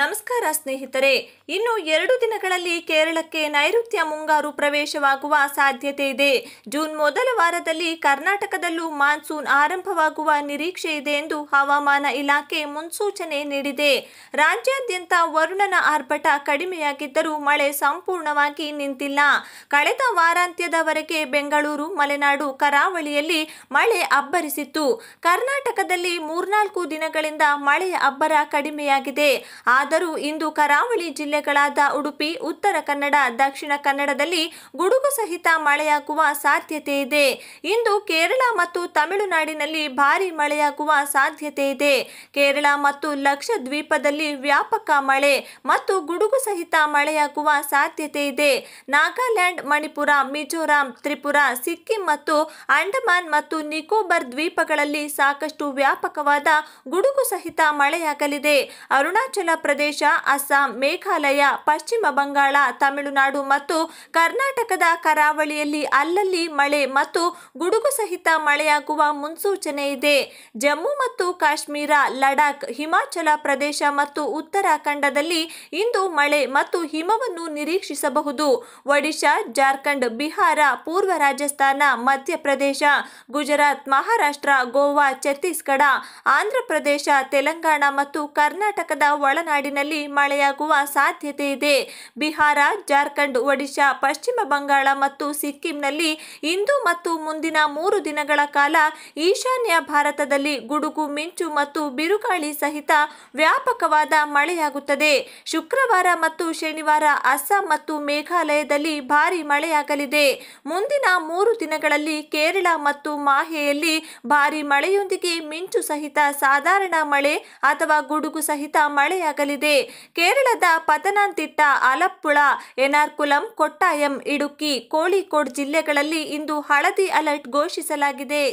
ನಮಸ್ಕಾರ ಸ್ನೇಹಿತರೆ ಇನ್ನು ಎರಡು ದಿನಗಳಲ್ಲಿ ಕೇರಳಕ್ಕೆ ನೈಋತ್ಯ ಮುಂಗಾರು ಪ್ರವೇಶವಾಗುವ ಸಾಧ್ಯತೆ ಇದೆ ಜೂನ್ ಮೊದಲ ವಾರದಲ್ಲಿ ಕರ್ನಾಟಕದಲ್ಲೂ ಮಾನ್ಸೂನ್ ಆರಂಭವಾಗುವ ನಿರೀಕ್ಷೆ ಇದೆ ಎಂದು ಹವಾಮಾನ ಇಲಾಖೆ ಮುನ್ಸೂಚನೆ ನೀಡಿದೆ ರಾಜ್ಯಾದ್ಯಂತ ವರುಣನ ಆರ್ಭಟ ಕಡಿಮೆಯಾಗಿದ್ದರೂ ಮಳೆ ಸಂಪೂರ್ಣವಾಗಿ ನಿಂತಿಲ್ಲ ಕಳೆದ ವಾರಾಂತ್ಯದವರೆಗೆ ಬೆಂಗಳೂರು ಮಲೆನಾಡು ಕರಾವಳಿಯಲ್ಲಿ ಮಳೆ ಅಬ್ಬರಿಸಿತ್ತು ಕರ್ನಾಟಕದಲ್ಲಿ ಮೂರ್ನಾಲ್ಕು ದಿನಗಳಿಂದ ಮಳೆಯ ಅಬ್ಬರ ಕಡಿಮೆಯಾಗಿದೆ ಆದರೂ ಇಂದು ಕರಾವಳಿ ಜಿಲ್ಲೆಗಳಾದ ಉಡುಪಿ ಉತ್ತರ ಕನ್ನಡ ದಕ್ಷಿಣ ಕನ್ನಡದಲ್ಲಿ ಗುಡುಗು ಸಹಿತ ಮಳೆಯಾಗುವ ಸಾಧ್ಯತೆ ಇದೆ ಇಂದು ಕೇರಳ ಮತ್ತು ತಮಿಳುನಾಡಿನಲ್ಲಿ ಭಾರಿ ಮಳೆಯಾಗುವ ಸಾಧ್ಯತೆ ಇದೆ ಕೇರಳ ಮತ್ತು ಲಕ್ಷದ್ವೀಪದಲ್ಲಿ ವ್ಯಾಪಕ ಮಳೆ ಮತ್ತು ಗುಡುಗು ಸಹಿತ ಮಳೆಯಾಗುವ ಸಾಧ್ಯತೆ ಇದೆ ನಾಗಾಲ್ಯಾಂಡ್ ಮಣಿಪುರ ಮಿಜೋರಾಂ ತ್ರಿಪುರ ಸಿಕ್ಕಿಂ ಮತ್ತು ಅಂಡಮಾನ್ ಮತ್ತು ನಿಕೋಬಾರ್ ದ್ವೀಪಗಳಲ್ಲಿ ಸಾಕಷ್ಟು ವ್ಯಾಪಕವಾದ ಗುಡುಗು ಸಹಿತ ಮಳೆಯಾಗಲಿದೆ ಅರುಣಾಚಲ ಪ್ರದೇಶ ಅಸ್ಸಾಂ ಮೇಘಾಲಯ ಪಶ್ಚಿಮ ಬಂಗಾಳ ತಮಿಳುನಾಡು ಮತ್ತು ಕರ್ನಾಟಕದ ಕರಾವಳಿಯಲ್ಲಿ ಅಲ್ಲಲ್ಲಿ ಮಳೆ ಮತ್ತು ಗುಡುಗು ಸಹಿತ ಮಳೆಯಾಗುವ ಮುನ್ಸೂಚನೆ ಇದೆ ಜಮ್ಮು ಮತ್ತು ಕಾಶ್ಮೀರ ಲಡಾಖ್ ಹಿಮಾಚಲ ಪ್ರದೇಶ ಮತ್ತು ಉತ್ತರಾಖಂಡದಲ್ಲಿ ಇಂದು ಮಳೆ ಮತ್ತು ಹಿಮವನ್ನು ನಿರೀಕ್ಷಿಸಬಹುದು ಒಡಿಶಾ ಜಾರ್ಖಂಡ್ ಬಿಹಾರ ಪೂರ್ವ ರಾಜಸ್ಥಾನ ಮಧ್ಯಪ್ರದೇಶ ಗುಜರಾತ್ ಮಹಾರಾಷ್ಟ್ರ ಗೋವಾ ಛತ್ತೀಸ್ಗಢ ಆಂಧ್ರಪ್ರದೇಶ ತೆಲಂಗಾಣ ಮತ್ತು ಕರ್ನಾಟಕದ ಒಳನಾಡು ಮಳೆಯಾಗುವ ಸಾಧ್ಯತೆ ಇದೆ ಬಿಹಾರ ಜಾರ್ಖಂಡ್ ಒಡಿಶಾ ಪಶ್ಚಿಮ ಬಂಗಾಳ ಮತ್ತು ಸಿಕ್ಕಿಂನಲ್ಲಿ ಇಂದು ಮತ್ತು ಮುಂದಿನ ಮೂರು ದಿನಗಳ ಕಾಲ ಈಶಾನ್ಯ ಭಾರತದಲ್ಲಿ ಗುಡುಗು ಮಿಂಚು ಮತ್ತು ಬಿರುಗಾಳಿ ಸಹಿತ ವ್ಯಾಪಕವಾದ ಮಳೆಯಾಗುತ್ತದೆ ಶುಕ್ರವಾರ ಮತ್ತು ಶನಿವಾರ ಅಸ್ಸಾಂ ಮತ್ತು ಮೇಘಾಲಯದಲ್ಲಿ ಭಾರಿ ಮಳೆಯಾಗಲಿದೆ ಮುಂದಿನ ಮೂರು ದಿನಗಳಲ್ಲಿ ಕೇರಳ ಮತ್ತು ಮಾಹೆಯಲ್ಲಿ ಭಾರಿ ಮಳೆಯೊಂದಿಗೆ ಮಿಂಚು ಸಹಿತ ಸಾಧಾರಣ ಮಳೆ ಅಥವಾ ಗುಡುಗು ಸಹಿತ ಮಳೆಯಾಗಲಿದೆ ಇದೆ ಕೇರಳದ ಪತನಾಂತಿಟ್ಟ ಆಲಪ್ಪುಳ ಎನಾರ್ಕುಲಂ ಕೊಟ್ಟಾಯಂ ಇಡುಕ್ಕಿ ಕೋಳಿಕೋಡ್ ಜಿಲ್ಲೆಗಳಲ್ಲಿ ಇಂದು ಹಳದಿ ಅಲರ್ಟ್ ಘೋಷಿಸಲಾಗಿದೆ